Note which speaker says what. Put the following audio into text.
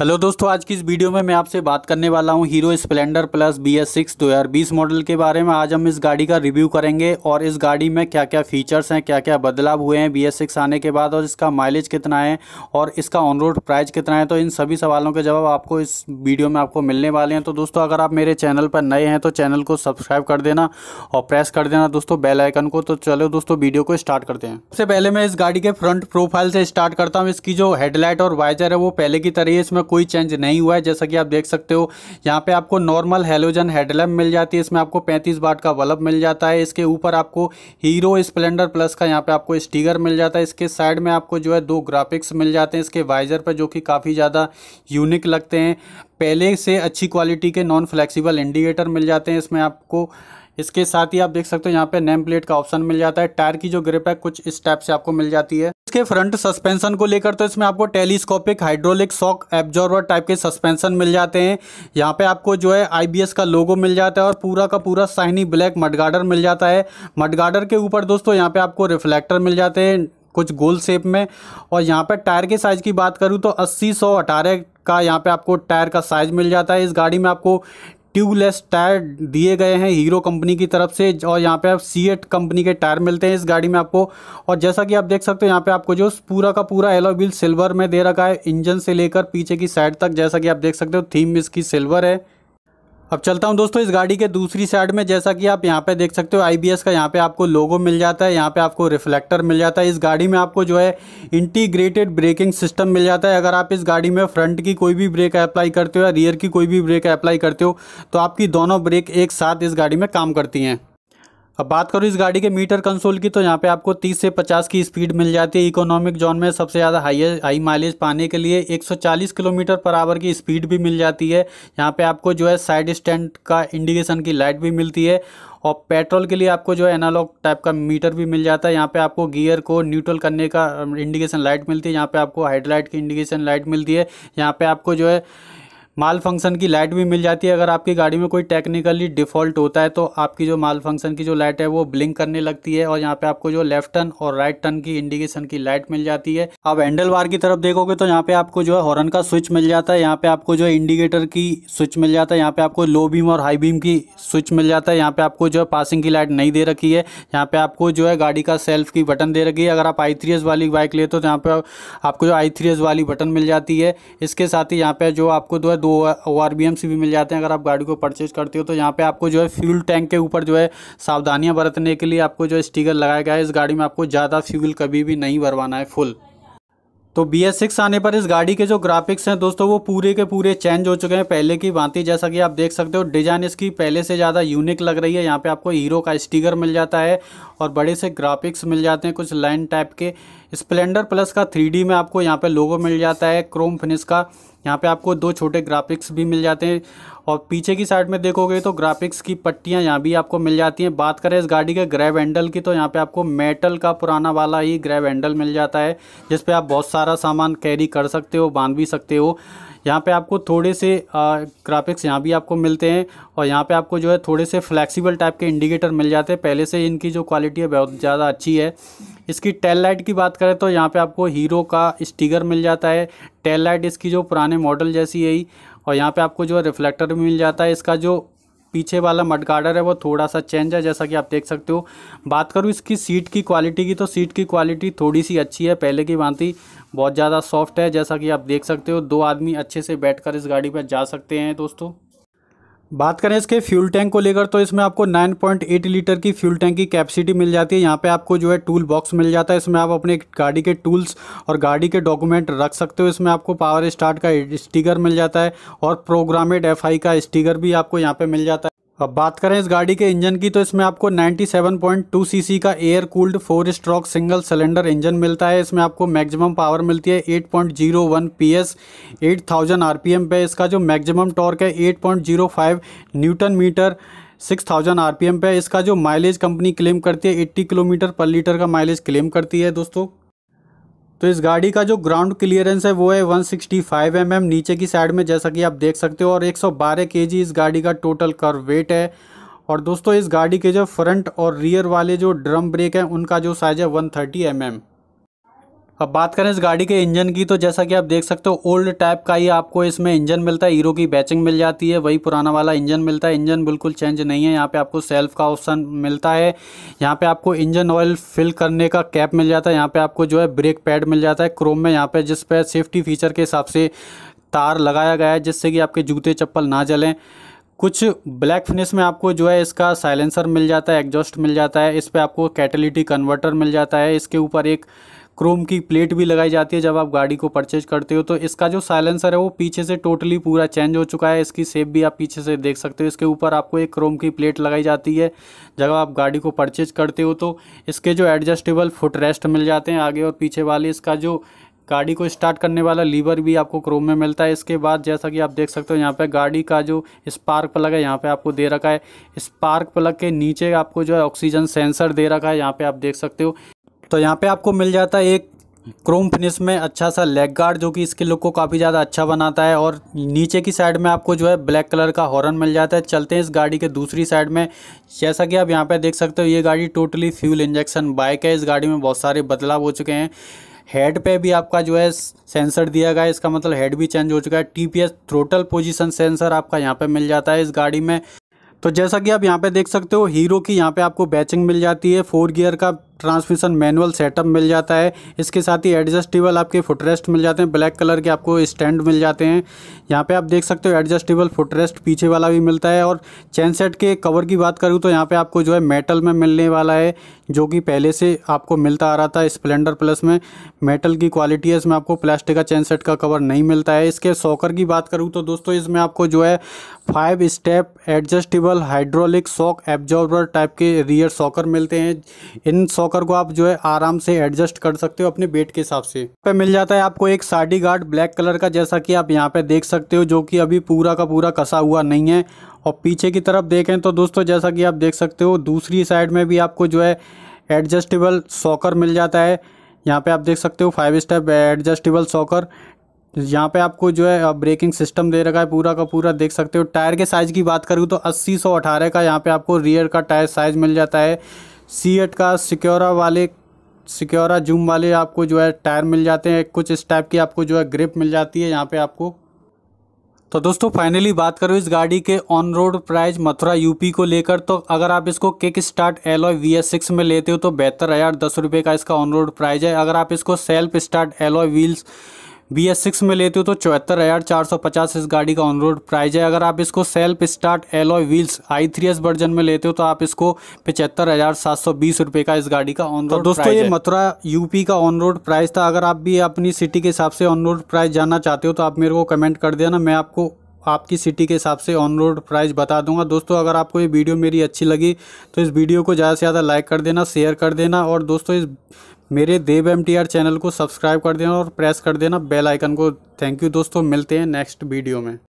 Speaker 1: Hello दोस्तों आज की इस वीडियो में मैं आपसे बात करने वाला हूं Hero Splendor plus B S six दो हज़ार बीस मॉडल के बारे में आज हम इस गाड़ी का रिव्यू करेंगे और इस गाड़ी में क्या क्या फीचर्स हैं क्या क्या बदलाव हुए हैं बी एस सिक्स आने के बाद और इसका माइलेज कितना है और इसका ऑन रोड प्राइस कितना है तो इन सभी सवालों के जवाब आपको इस वीडियो में आपको मिलने वाले हैं तो दोस्तों अगर आप मेरे चैनल पर नए हैं तो चैनल को सब्सक्राइब कर देना और प्रेस कर देना दोस्तों बेल आइकन को तो चलो दोस्तों वीडियो को स्टार्ट करते हैं सबसे पहले मैं इस गाड़ी के फ्रंट प्रोफाइल से स्टार्ट करता हूँ इसकी जो हेडलाइट और वाइजर है वो पहले की तरह इसमें कोई चेंज नहीं हुआ है जैसा कि आप देख सकते हो यहाँ पे आपको नॉर्मल हेलोजन हेडलैम्प मिल जाती है इसमें आपको 35 बाट का बल्ब मिल जाता है इसके ऊपर आपको हीरो स्प्लेंडर प्लस का यहाँ पे आपको स्टीगर मिल जाता है इसके साइड में आपको जो है दो ग्राफिक्स मिल जाते हैं इसके वाइजर पर जो कि काफ़ी ज़्यादा यूनिक लगते हैं पहले से अच्छी क्वालिटी के नॉन फ्लेक्सिबल इंडिकेटर मिल जाते हैं इसमें आपको इसके साथ ही आप देख सकते हो यहाँ पे नेम प्लेट का ऑप्शन मिल जाता है टायर की जो ग्रिप है कुछ इस टाइप से आपको मिल जाती है इसके फ्रंट सस्पेंशन को लेकर तो इसमें आपको telescopic hydraulic shock absorber type के सस्पेंशन मिल जाते हैं यहाँ पे आपको जो है आईबीएस का लोगो मिल जाता है और पूरा का पूरा साइनी ब्लैक मडगार्डर मिल जाता है मडगार्डर के ऊपर दोस्तों यहाँ पे आपको रिफ्लेक्टर मिल जाते हैं कुछ गोल शेप में और यहाँ पे टायर के साइज़ की बात करूँ तो अस्सी सौ अठारह का यहाँ पे आपको टायर का साइज़ मिल जाता है इस गाड़ी में आपको ट्यूबलेस टायर दिए गए हैं हीरो कंपनी की तरफ से और यहाँ पे आप सी एट कंपनी के टायर मिलते हैं इस गाड़ी में आपको और जैसा कि आप देख सकते हो यहाँ पे आपको जो पूरा का पूरा एलो व्हील सिल्वर में दे रखा है इंजन से लेकर पीछे की साइड तक जैसा कि आप देख सकते हो थीम इसकी सिल्वर है अब चलता हूँ दोस्तों इस गाड़ी के दूसरी साइड में जैसा कि आप यहाँ पे देख सकते हो आईबीएस का यहाँ पे आपको लोगो मिल जाता है यहाँ पे आपको रिफ्लेक्टर मिल जाता है इस गाड़ी में आपको जो है इंटीग्रेटेड ब्रेकिंग सिस्टम मिल जाता है अगर आप इस गाड़ी में फ्रंट की कोई भी ब्रेक अप्लाई करते हो या रियर की कोई भी ब्रेक अप्लाई करते हो तो आपकी दोनों ब्रेक एक साथ इस गाड़ी में काम करती हैं अब बात करूँ इस गाड़ी के मीटर कंसोल की तो यहाँ पे आपको 30 से 50 की स्पीड मिल जाती है इकोनॉमिक जोन में सबसे ज़्यादा हाई हाई माइलेज पाने के लिए 140 किलोमीटर पर आवर की स्पीड भी मिल जाती है यहाँ पे आपको जो है साइड स्टैंड का इंडिकेशन की लाइट भी मिलती है और पेट्रोल के लिए आपको जो है एनालॉग टाइप का मीटर भी मिल जाता है यहाँ पे आपको गियर को न्यूट्रल करने का इंडिकेशन लाइट मिलती है यहाँ पे आपको हाइडलाइट की इंडिकेशन लाइट मिलती है यहाँ पे आपको जो है माल फंक्शन की लाइट भी मिल जाती है अगर आपकी गाड़ी में कोई टेक्निकली डिफॉल्ट होता है तो आपकी जो माल फंक्शन की जो लाइट है वो ब्लिंक करने लगती है और यहाँ पे आपको जो लेफ्ट टर्न और राइट टर्न की इंडिकेशन की लाइट मिल जाती है आप हैंडल बार की तरफ देखोगे तो यहाँ पे आपको जो है हॉर्न का स्विच मिल जाता है यहाँ पे आपको जो इंडिकेटर की स्विच मिल जाता है यहाँ पे आपको लो बीम और हाई बीम की स्विच मिल जाता है यहाँ पे आपको जो है पासिंग की लाइट नहीं दे रखी है यहाँ पे आपको जो है गाड़ी का सेल्फ की बटन दे रखी है अगर आप आई वाली बाइक ले तो यहाँ पे आपको जो आई वाली बटन मिल जाती है इसके साथ ही यहाँ पे जो आपको जो है दो ओ आर भी मिल जाते हैं अगर आप गाड़ी को परचेज करते हो तो यहाँ पे आपको जो है फ्यूल टैंक के ऊपर जो है सावधानियाँ बरतने के लिए आपको जो है स्टिकर लगाया गया है इस गाड़ी में आपको ज़्यादा फ्यूल कभी भी नहीं भरवाना है फुल तो बी एस सिक्स आने पर इस गाड़ी के जो ग्राफिक्स हैं दोस्तों वो पूरे के पूरे चेंज हो चुके हैं पहले की भांति जैसा कि आप देख सकते हो डिज़ाइन इसकी पहले से ज़्यादा यूनिक लग रही है यहाँ पे आपको हीरो का स्टिकर मिल जाता है और बड़े से ग्राफिक्स मिल जाते हैं कुछ लाइन टाइप के स्प्लेंडर प्लस का थ्री में आपको यहाँ पर लोगो मिल जाता है क्रोम फिनिश का यहाँ पे आपको दो छोटे ग्राफिक्स भी मिल जाते हैं और पीछे की साइड में देखोगे तो ग्राफिक्स की पट्टियाँ यहाँ भी आपको मिल जाती हैं बात करें इस गाड़ी के ग्रैब हैंडल की तो यहाँ पे आपको मेटल का पुराना वाला ही ग्रैब हैंडल मिल जाता है जिस पर आप बहुत सारा सामान कैरी कर सकते हो बांध भी सकते हो यहाँ पे आपको थोड़े से ग्राफिक्स यहाँ भी आपको मिलते हैं और यहाँ पे आपको जो है थोड़े से फ्लेक्सिबल टाइप के इंडिकेटर मिल जाते हैं पहले से इनकी जो क्वालिटी है बहुत ज़्यादा अच्छी है इसकी टेल लाइट की बात करें तो यहाँ पे आपको हीरो का स्टिकर मिल जाता है टेल लाइट इसकी जो पुराने मॉडल जैसी है और यहाँ पे आपको जो रिफ्लेक्टर भी मिल जाता है इसका जो पीछे वाला मडगार्डर है वो थोड़ा सा चेंज है जैसा कि आप देख सकते हो बात करूँ इसकी सीट की क्वालिटी की तो सीट की क्वालिटी थोड़ी सी अच्छी है पहले की भांति बहुत ज़्यादा सॉफ्ट है जैसा कि आप देख सकते हो दो आदमी अच्छे से बैठ इस गाड़ी पर जा सकते हैं दोस्तों बात करें इसके फ्यूल टैंक को लेकर तो इसमें आपको 9.8 लीटर की फ्यूल टैंक की कैपेसिटी मिल जाती है यहाँ पे आपको जो है टूल बॉक्स मिल जाता है इसमें आप अपने गाड़ी के टूल्स और गाड़ी के डॉक्यूमेंट रख सकते हो इसमें आपको पावर स्टार्ट का स्टिकर मिल जाता है और प्रोग्रामेड एफ का स्टिकर भी आपको यहाँ पर मिल जाता है अब बात करें इस गाड़ी के इंजन की तो इसमें आपको 97.2 सीसी का air cooled four stroke single cylinder engine मिलता है इसमें आपको मैक्सिमम पावर मिलती है 8.01 वन पी आरपीएम पे इसका जो मैक्सिमम टॉर्क है 8.05 न्यूटन मीटर 6000 आरपीएम पे इसका जो माइलेज कंपनी क्लेम करती है 80 किलोमीटर पर लीटर का माइलेज क्लेम करती है दोस्तों तो इस गाड़ी का जो ग्राउंड क्लियरेंस है वो है 165 सिक्सटी mm, नीचे की साइड में जैसा कि आप देख सकते हो और 112 जी इस गाड़ी का टोटल कर वेट है और दोस्तों इस गाड़ी के जो फ्रंट और रियर वाले जो ड्रम ब्रेक हैं उनका जो साइज़ है 130 थर्टी mm. अब बात करें इस गाड़ी के इंजन की तो जैसा कि आप देख सकते हो ओल्ड टाइप का ही आपको इसमें इंजन मिलता है हीरो की बैचिंग मिल जाती है वही पुराना वाला इंजन मिलता है इंजन बिल्कुल चेंज नहीं है यहाँ पे आपको सेल्फ का ऑप्शन मिलता है यहाँ पे आपको इंजन ऑयल फिल करने का कैप मिल जाता है यहाँ पर आपको जो है ब्रेक पैड मिल जाता है क्रोम में यहाँ पर जिस पर सेफ्टी फीचर के हिसाब से तार लगाया गया है जिससे कि आपके जूते चप्पल ना जलें कुछ ब्लैक फिनिश में आपको जो है इसका साइलेंसर मिल जाता है एग्जॉस्ट मिल जाता है इस पर आपको कैटलिटी कन्वर्टर मिल जाता है इसके ऊपर एक क्रोम की प्लेट भी लगाई जाती है जब आप गाड़ी को परचेज करते हो तो इसका जो साइलेंसर है वो पीछे से टोटली पूरा चेंज हो चुका है इसकी सेप भी आप पीछे से देख सकते हो इसके ऊपर आपको एक क्रोम की प्लेट लगाई जाती है जब आप गाड़ी को परचेज करते हो तो इसके जो एडजस्टेबल फुट रेस्ट मिल जाते हैं आगे और पीछे वाले इसका जो गाड़ी को स्टार्ट करने वाला लीवर भी आपको क्रोम में मिलता है इसके बाद जैसा कि आप देख सकते हो यहाँ पे गाड़ी का जो स्पार्क प्लग है यहाँ पे आपको दे रखा है स्पार्क प्लग के नीचे आपको जो है ऑक्सीजन सेंसर दे रखा है यहाँ पे आप देख सकते हो तो यहाँ पे आपको मिल जाता है एक क्रोम फिनिश में अच्छा सा लेग गार्ड जो कि इसके लुक को काफ़ी ज़्यादा अच्छा बनाता है और नीचे की साइड में आपको जो है ब्लैक कलर का हॉर्न मिल जाता है चलते हैं इस गाड़ी के दूसरी साइड में जैसा कि आप यहाँ पे देख सकते हो ये गाड़ी टोटली फ्यूल इंजेक्शन बाइक है इस गाड़ी में बहुत सारे बदलाव हो चुके हैं हेड पे भी आपका जो है सेंसर दिया गया है इसका मतलब हेड भी चेंज हो चुका है T P throttle position sensor आपका यहाँ पर मिल जाता है इस गाड़ी में तो जैसा कि आप यहाँ पे देख सकते हो हीरो की यहाँ पे आपको बैचिंग मिल जाती है फोर गियर का ट्रांसमिशन मैनुअल सेटअप मिल जाता है इसके साथ ही एडजस्टेबल आपके फुटरेस्ट मिल जाते हैं ब्लैक कलर के आपको स्टैंड मिल जाते हैं यहाँ पे आप देख सकते हो एडजस्टेबल फुटरेस्ट पीछे वाला भी मिलता है और चैन सेट के कवर की बात करूँ तो यहाँ पे आपको जो है मेटल में मिलने वाला है जो कि पहले से आपको मिलता आ रहा था स्प्लेंडर प्लस में मेटल की क्वालिटी है इसमें आपको प्लास्टिक का चैन सेट का कवर नहीं मिलता है इसके सॉकर की बात करूँ तो दोस्तों इसमें आपको जो है five step adjustable hydraulic shock absorber type के रियर सॉकर मिलते हैं इन सॉक लॉकर को आप जो है आराम से एडजस्ट कर सकते हो अपने बेट के हिसाब से पे मिल जाता है आपको एक साड़ी गार्ड ब्लैक कलर का जैसा कि आप यहाँ पे देख सकते हो जो कि अभी पूरा का पूरा कसा हुआ नहीं है और पीछे की तरफ देखें तो दोस्तों जैसा कि आप देख सकते हो दूसरी साइड में भी आपको जो है एडजस्टेबल सॉकर मिल जाता है यहाँ पे आप देख सकते हो फाइव स्टेप एडजस्टेबल सॉकर यहाँ पे आपको जो है ब्रेकिंग सिस्टम दे रखा है पूरा का पूरा देख सकते हो टायर के साइज़ की बात करूँ तो अस्सी सौ अठारह का यहाँ पे आपको रियर का टायर साइज़ मिल जाता है सी एट का सिक्योरा वाले सिक्योरा जूम वाले आपको जो है टायर मिल जाते हैं कुछ इस टाइप की आपको जो है ग्रिप मिल जाती है यहाँ पे आपको तो दोस्तों फाइनली बात करो इस गाड़ी के on road price Mathura UP को लेकर तो अगर आप इसको kick start alloy B S six में लेते हो तो बेहतर हजार दस रुपये का इसका ऑन रोड प्राइस है अगर आप इसको self start alloy wheels B S six में लेते हो तो चौहत्तर हज़ार चार सौ पचास इस गाड़ी का ऑन रोड प्राइज है अगर आप इसको self start alloy wheels I three S version में लेते हो तो आप इसको पचहत्तर हज़ार सात सौ बीस रुपये का इस गाड़ी का ऑन रोड तो दोस्तों ये मथुरा यूपी का ऑन रोड प्राइस था अगर आप भी अपनी सिटी के हिसाब से ऑन रोड प्राइस जानना चाहते हो तो आप मेरे को कमेंट कर देना मैं आपको आपकी सिटी के हिसाब से ऑन रोड प्राइस बता दूंगा दोस्तों अगर आपको ये वीडियो मेरी अच्छी लगी तो इस वीडियो को ज़्यादा से ज़्यादा लाइक कर देना शेयर कर देना और दोस्तों इस मेरे देव एम चैनल को सब्सक्राइब कर देना और प्रेस कर देना बेल आइकन को थैंक यू दोस्तों मिलते हैं नेक्स्ट वीडियो में